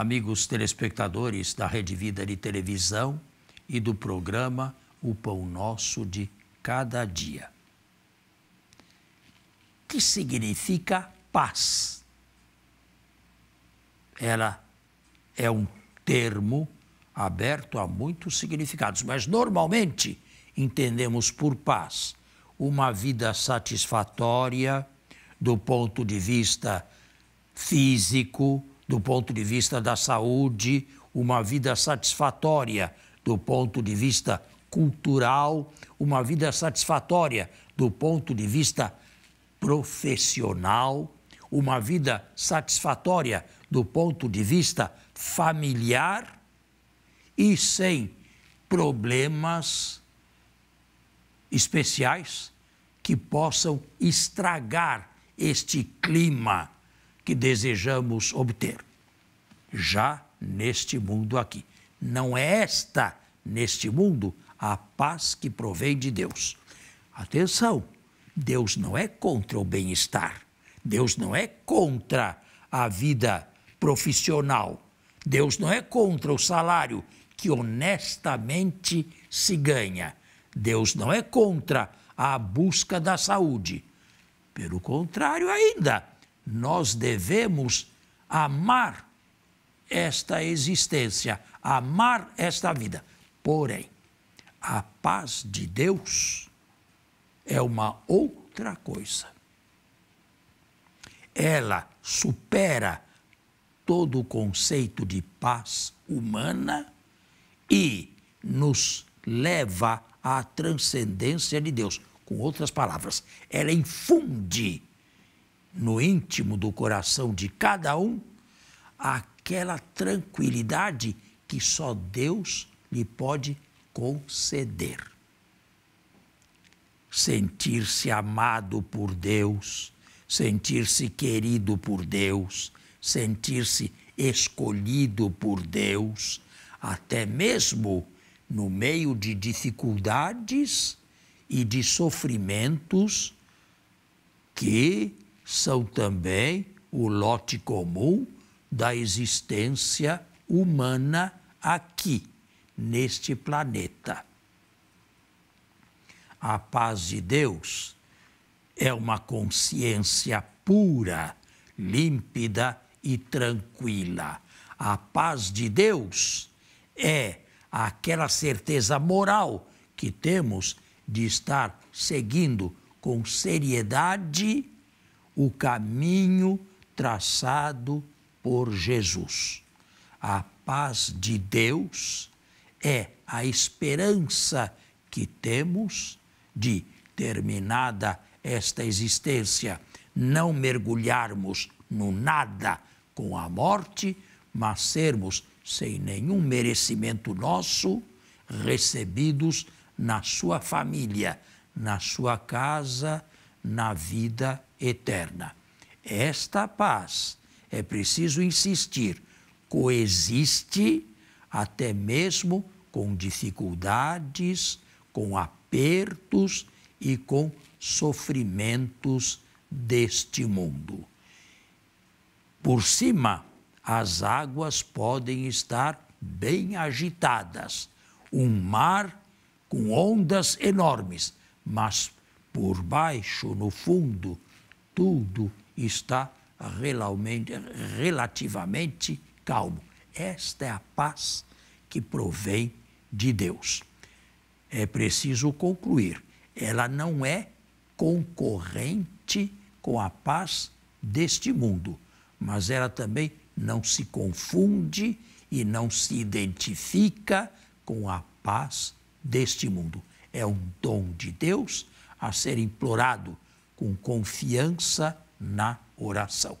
amigos telespectadores da Rede Vida de Televisão e do programa O Pão Nosso de Cada Dia. O Que significa paz? Ela é um termo aberto a muitos significados, mas normalmente entendemos por paz uma vida satisfatória do ponto de vista físico, do ponto de vista da saúde, uma vida satisfatória do ponto de vista cultural, uma vida satisfatória do ponto de vista profissional, uma vida satisfatória do ponto de vista familiar e sem problemas especiais que possam estragar este clima que desejamos obter já neste mundo aqui. Não é esta, neste mundo, a paz que provém de Deus. Atenção, Deus não é contra o bem-estar. Deus não é contra a vida profissional. Deus não é contra o salário que honestamente se ganha. Deus não é contra a busca da saúde. Pelo contrário, ainda, nós devemos amar esta existência, amar esta vida. Porém, a paz de Deus é uma outra coisa. Ela supera todo o conceito de paz humana e nos leva à transcendência de Deus. Com outras palavras, ela infunde no íntimo do coração de cada um a aquela tranquilidade que só Deus lhe pode conceder. Sentir-se amado por Deus, sentir-se querido por Deus, sentir-se escolhido por Deus, até mesmo no meio de dificuldades e de sofrimentos que são também o lote comum da existência humana aqui, neste planeta. A paz de Deus é uma consciência pura, límpida e tranquila. A paz de Deus é aquela certeza moral que temos de estar seguindo com seriedade o caminho traçado por Jesus. A paz de Deus é a esperança que temos de, terminada esta existência, não mergulharmos no nada com a morte, mas sermos, sem nenhum merecimento nosso, recebidos na sua família, na sua casa, na vida eterna. Esta paz é preciso insistir, coexiste até mesmo com dificuldades, com apertos e com sofrimentos deste mundo. Por cima, as águas podem estar bem agitadas, um mar com ondas enormes, mas por baixo, no fundo, tudo está relativamente calmo. Esta é a paz que provém de Deus. É preciso concluir, ela não é concorrente com a paz deste mundo, mas ela também não se confunde e não se identifica com a paz deste mundo. É um dom de Deus a ser implorado com confiança na oração.